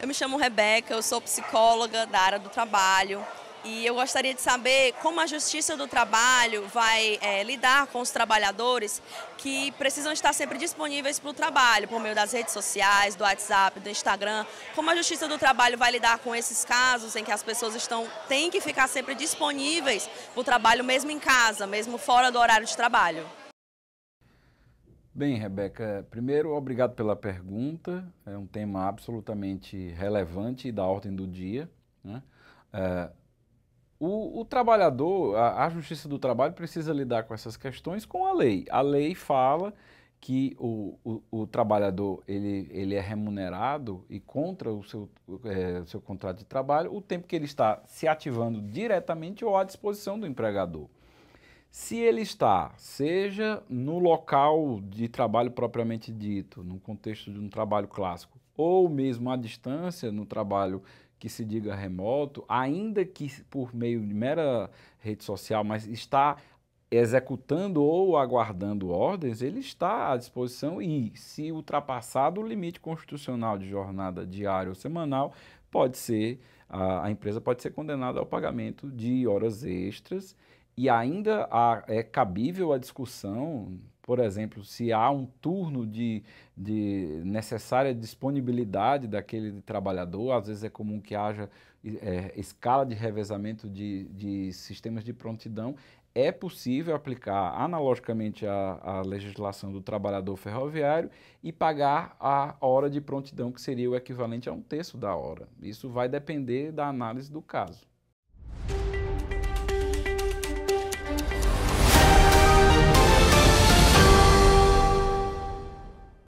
Eu me chamo Rebeca, eu sou psicóloga da área do trabalho e eu gostaria de saber como a Justiça do Trabalho vai é, lidar com os trabalhadores que precisam estar sempre disponíveis para o trabalho, por meio das redes sociais, do WhatsApp, do Instagram. Como a Justiça do Trabalho vai lidar com esses casos em que as pessoas estão têm que ficar sempre disponíveis para o trabalho, mesmo em casa, mesmo fora do horário de trabalho? Bem, Rebeca, primeiro, obrigado pela pergunta. É um tema absolutamente relevante e da ordem do dia. Né? É, o, o, trabalhador, a, a, Justiça do Trabalho precisa lidar com essas questões com a lei. A lei fala que o, o, o trabalhador ele, ele é remunerado e contra o seu, é, seu contrato de trabalho o tempo que ele está se ativando diretamente ou à disposição do empregador. Se ele está, seja no local de trabalho propriamente dito, no contexto de um trabalho clássico, ou mesmo à distância, no trabalho que se diga remoto, ainda que por meio de mera rede social, mas está executando ou aguardando ordens, ele está à disposição e, se ultrapassado o limite constitucional de jornada diária ou semanal, pode ser a, a empresa pode ser condenada ao pagamento de horas extras e ainda há, é cabível a discussão, por exemplo, se há um turno de, de necessária disponibilidade daquele trabalhador, às vezes é comum que haja é, escala de revezamento de, de sistemas de prontidão, é possível aplicar analogicamente a legislação do trabalhador ferroviário e pagar a hora de prontidão, que seria o equivalente a um terço da hora. Isso vai depender da análise do caso.